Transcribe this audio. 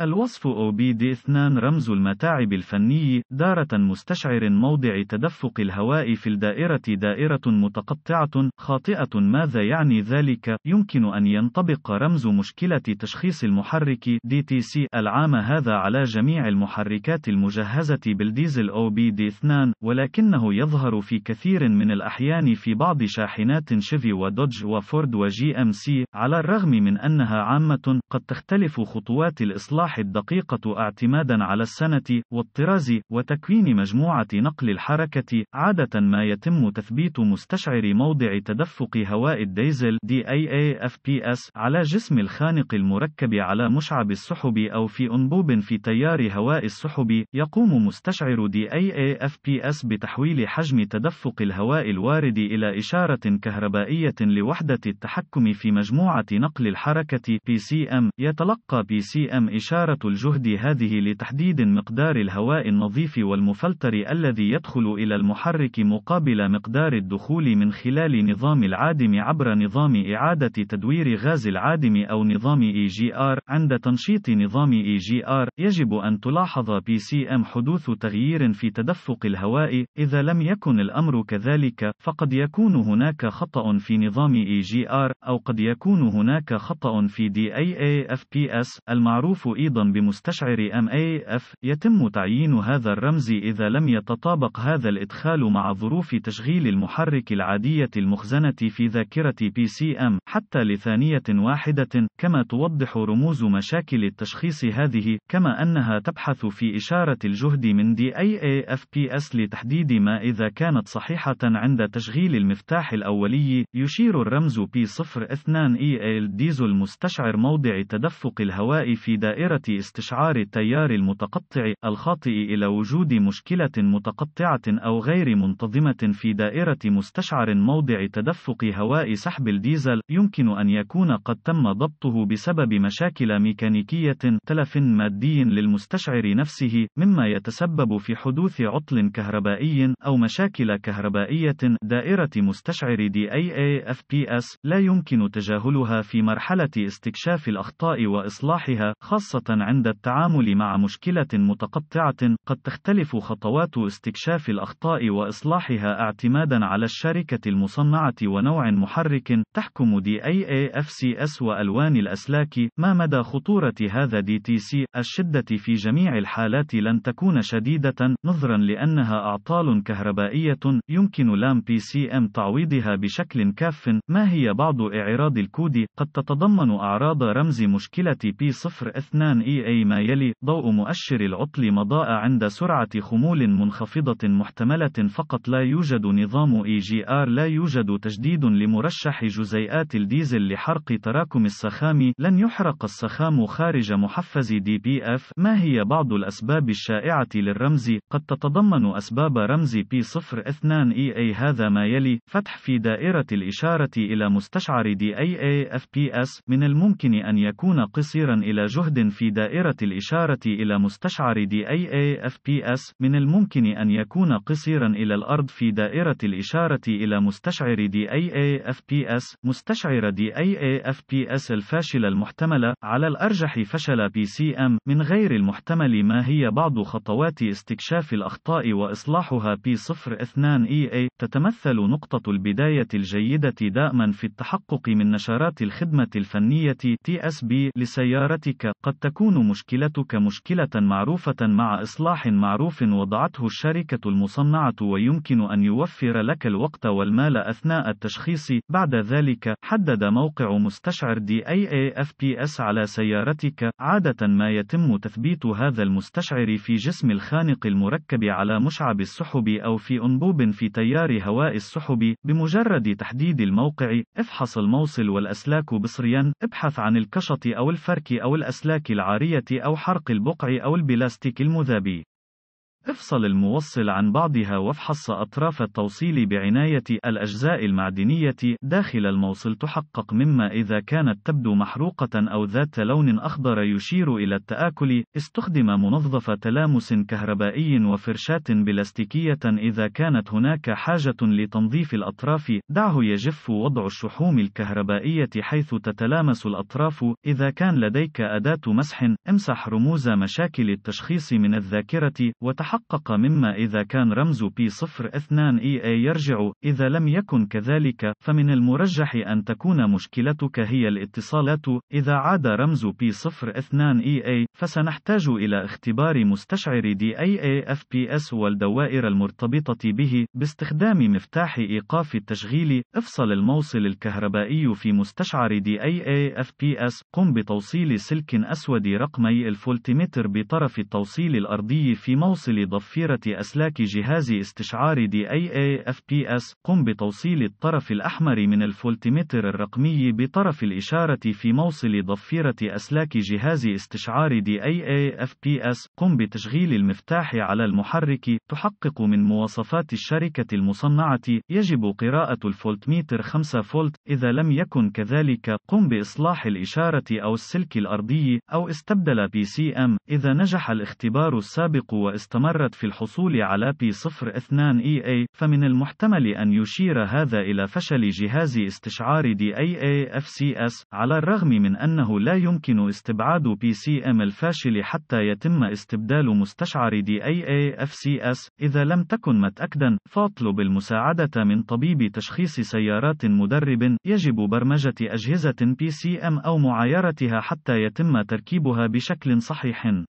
الوصف OBD 2 رمز المتاعب الفني دارة مستشعر موضع تدفق الهواء في الدائرة دائرة متقطعة خاطئة ماذا يعني ذلك يمكن أن ينطبق رمز مشكلة تشخيص المحرك DTC العام هذا على جميع المحركات المجهزة بالديزل OBD 2 ولكنه يظهر في كثير من الأحيان في بعض شاحنات شيفي ودوج وفورد وجي ام سي على الرغم من أنها عامة قد تختلف خطوات الإصلاح الإيضاح الدقيقة اعتمادا على السنة، والطراز، وتكوين مجموعة نقل الحركة، عادة ما يتم تثبيت مستشعر موضع تدفق هواء الديزل DAAFPS على جسم الخانق المركب على مشعب السحب أو في أنبوب في تيار هواء السحب، يقوم مستشعر DAAFPS بتحويل حجم تدفق الهواء الوارد إلى إشارة كهربائية لوحدة التحكم في مجموعة نقل الحركة PCM، يتلقى PCM إشارة إشارة الجهد هذه لتحديد مقدار الهواء النظيف والمفلتر الذي يدخل إلى المحرك مقابل مقدار الدخول من خلال نظام العادم عبر نظام إعادة تدوير غاز العادم أو نظام EGR. عند تنشيط نظام EGR، يجب أن تلاحظ PCM حدوث تغيير في تدفق الهواء، إذا لم يكن الأمر كذلك، فقد يكون هناك خطأ في نظام EGR، أو قد يكون هناك خطأ في DAAFPS المعروف أيضا بمستشعر MAF يتم تعيين هذا الرمز إذا لم يتطابق هذا الإدخال مع ظروف تشغيل المحرك العادية المخزنة في ذاكرة PCM حتى لثانية واحدة، كما توضح رموز مشاكل التشخيص هذه، كما أنها تبحث في إشارة الجهد من DAAFPS لتحديد ما إذا كانت صحيحة عند تشغيل المفتاح الأولي. يشير الرمز P02EL ديزل مستشعر موضع تدفق الهواء في دائرة استشعار التيار المتقطع الخاطئ إلى وجود مشكلة متقطعة أو غير منتظمة في دائرة مستشعر موضع تدفق هواء سحب الديزل. يمكن يمكن أن يكون قد تم ضبطه بسبب مشاكل ميكانيكية تلف مادي للمستشعر نفسه، مما يتسبب في حدوث عطل كهربائي أو مشاكل كهربائية دائرة مستشعر DAAFPS لا يمكن تجاهلها في مرحلة استكشاف الأخطاء وإصلاحها، خاصة عند التعامل مع مشكلة متقطعة، قد تختلف خطوات استكشاف الأخطاء وإصلاحها اعتمادا على الشركة المصنعة ونوع محرك تحكم DAAFCS وألوان الأسلاك ما مدى خطورة هذا DTC؟ الشدة في جميع الحالات لن تكون شديدة نظرا لأنها أعطال كهربائية يمكن لام بي سي ام تعويضها بشكل كاف ما هي بعض إعراض الكود قد تتضمن أعراض رمز مشكلة P02 اي e ما يلي ضوء مؤشر العطل مضاء عند سرعة خمول منخفضة محتملة فقط لا يوجد نظام EGR لا يوجد تجديد لمرشح جزيئات الديزل لحرق تراكم السخام لن يحرق السخام خارج محفز دي بي اف ما هي بعض الأسباب الشائعة للرمز قد تتضمن أسباب رمز بي 02 اي اي هذا ما يلي فتح في دائرة الإشارة إلى مستشعر دي اي اي اف بي اس من الممكن أن يكون قصيرا إلى جهد في دائرة الإشارة إلى مستشعر دي اي اي اف بي اس من الممكن أن يكون قصيرا إلى الأرض في دائرة الإشارة إلى مستشعر دي اي اي اف بي اس مستشعر أشعر دي أي أي اف بي اس الفاشلة المحتملة على الأرجح فشل بي سي ام من غير المحتمل ما هي بعض خطوات استكشاف الأخطاء وإصلاحها بي 02 اي اي تتمثل نقطة البداية الجيدة دائما في التحقق من نشرات الخدمة الفنية تي اس بي لسيارتك قد تكون مشكلتك مشكلة معروفة مع إصلاح معروف وضعته الشركة المصنعة ويمكن أن يوفر لك الوقت والمال أثناء التشخيص بعد ذلك حد يحدد موقع مستشعر DAAFPS على سيارتك، عادة ما يتم تثبيت هذا المستشعر في جسم الخانق المركب على مشعب السحب أو في أنبوب في تيار هواء السحب، بمجرد تحديد الموقع، افحص الموصل والأسلاك بصريا، ابحث عن الكشط أو الفرك أو الأسلاك العارية أو حرق البقع أو البلاستيك المذابي. افصل الموصل عن بعضها وافحص أطراف التوصيل بعناية الأجزاء المعدنية داخل الموصل تحقق مما إذا كانت تبدو محروقة أو ذات لون أخضر يشير إلى التآكل استخدم منظف تلامس كهربائي وفرشاة بلاستيكية إذا كانت هناك حاجة لتنظيف الأطراف دعه يجف وضع الشحوم الكهربائية حيث تتلامس الأطراف إذا كان لديك أداة مسح امسح رموز مشاكل التشخيص من الذاكرة وتحقق تحقق مما إذا كان رمز P02 اثنان إي e يرجع إذا لم يكن كذلك فمن المرجح أن تكون مشكلتك هي الاتصالات إذا عاد رمز P02 اثنان إي e فسنحتاج إلى اختبار مستشعر DAAFPS والدوائر المرتبطة به باستخدام مفتاح إيقاف التشغيل افصل الموصل الكهربائي في مستشعر DAAFPS، قم بتوصيل سلك أسود رقمي الفولتيمتر بطرف التوصيل الأرضي في موصل ضفيرة أسلاك جهاز استشعار DAA-FPS. قم بتوصيل الطرف الأحمر من الفولتمتر الرقمي بطرف الإشارة في موصل ضفيرة أسلاك جهاز استشعار DAA-FPS. قم بتشغيل المفتاح على المحرك. تحقق من مواصفات الشركة المصنعة. يجب قراءة الفولتميتر 5 فولت. إذا لم يكن كذلك، قم بإصلاح الإشارة أو السلك الأرضي، أو استبدل PCM. إذا نجح الاختبار السابق واستمر استمرت في الحصول على P02 EA، فمن المحتمل أن يشير هذا إلى فشل جهاز استشعار DAA-FCS، على الرغم من أنه لا يمكن استبعاد PCM الفاشل حتى يتم استبدال مستشعر DAA-FCS، إذا لم تكن متأكدا، فاطلب المساعدة من طبيب تشخيص سيارات مدرب، يجب برمجة أجهزة PCM أو معايرتها حتى يتم تركيبها بشكل صحيح.